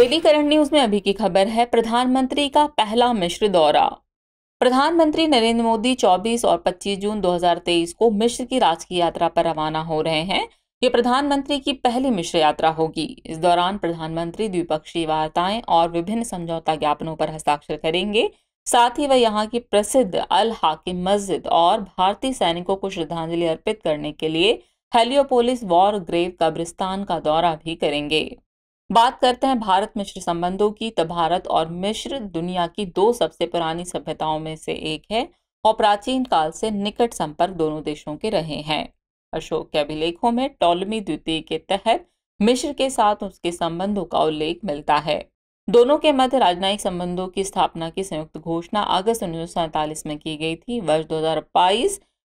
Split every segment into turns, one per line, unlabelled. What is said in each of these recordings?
daily current news में अभी की खबर है प्रधानमंत्री का पहला मिश्र दौरा प्रधानमंत्री नरेंद्र मोदी 24 और 25 जून 2023 को मिश्र की राजकीय यात्रा पर रवाना हो रहे हैं ये प्रधानमंत्री की पहली मिश्र यात्रा होगी इस दौरान प्रधानमंत्री द्विपक्षीय वार्ताएं और विभिन्न समझौता ज्ञापनों पर हस्ताक्षर करेंगे साथ ही वह यहाँ की प्रसिद्ध अल हाकिम मस्जिद और भारतीय सैनिकों को श्रद्धांजलि अर्पित करने के लिए हेलियोपोलिस वॉर ग्रेव कब्रिस्तान का दौरा भी करेंगे बात करते हैं भारत मिश्र संबंधों की तो भारत और मिश्र दुनिया की दो सबसे पुरानी सभ्यताओं में से एक है और प्राचीन काल से निकट संपर्क दोनों देशों के रहे हैं अशोक के अभिलेखों में टॉलमी द्वितीय के तहत मिश्र के साथ उसके संबंधों का उल्लेख मिलता है दोनों के मध्य राजनयिक संबंधों की स्थापना की संयुक्त घोषणा अगस्त उन्नीस में की गई थी वर्ष दो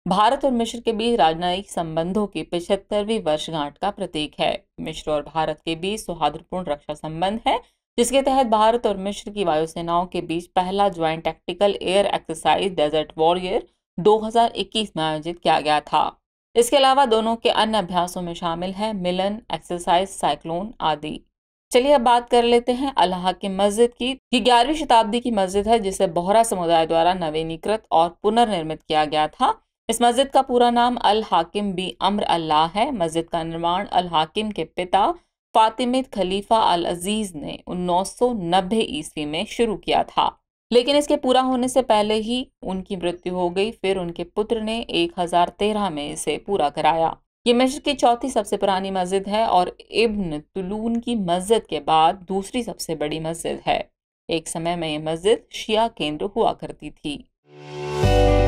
भारत और मिश्र के बीच राजनयिक संबंधों की पिछहत्तरवीं वर्षगांठ का प्रतीक है मिश्र और भारत के बीच सौहार्दपूर्ण रक्षा संबंध है जिसके तहत भारत और मिश्र की वायुसेनाओं के बीच पहला joint tactical air exercise Desert Warrior 2021 में आयोजित किया गया था इसके अलावा दोनों के अन्य अभ्यासों में शामिल है मिलन एक्सरसाइज साइक्लोन आदि चलिए अब बात कर लेते हैं अल्लाह की मस्जिद की ये ग्यारहवीं शताब्दी की मस्जिद है जिसे बोहरा समुदाय द्वारा नवीनीकृत और पुनर्निर्मित किया गया था इस मस्जिद का पूरा नाम अल हाकिम बी अम्र अल्लाह है मस्जिद का निर्माण अल हाकिम के पिता फातिमित खलीफा अल अजीज़ ने उन्नीस सौ नब्बे ईस्वी में शुरू किया था लेकिन इसके पूरा होने से पहले ही उनकी मृत्यु हो गई फिर उनके पुत्र ने 1013 में इसे पूरा कराया ये मिस्र की चौथी सबसे पुरानी मस्जिद है और इब्न तुलून की मस्जिद के बाद दूसरी सबसे बड़ी मस्जिद है एक समय में ये मस्जिद शिया केंद्र हुआ करती थी